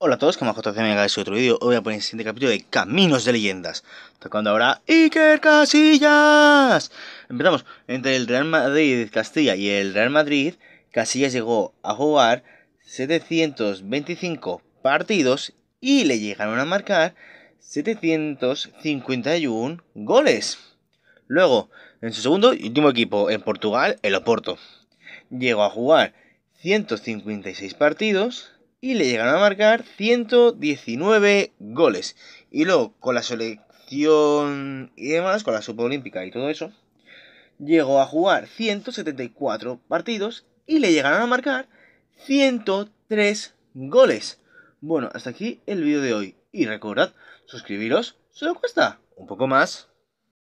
Hola a todos, que me JCM otro vídeo. Hoy voy a poner el siguiente capítulo de Caminos de Leyendas. Tocando ahora Iker Casillas. Empezamos. Entre el Real Madrid Castilla y el Real Madrid, Casillas llegó a jugar 725 partidos y le llegaron a marcar 751 goles. Luego, en su segundo y último equipo en Portugal, el Oporto, llegó a jugar 156 partidos y le llegaron a marcar 119 goles. Y luego, con la selección y demás, con la olímpica y todo eso, llegó a jugar 174 partidos y le llegaron a marcar 103 goles. Bueno, hasta aquí el vídeo de hoy. Y recordad, suscribiros, solo cuesta un poco más.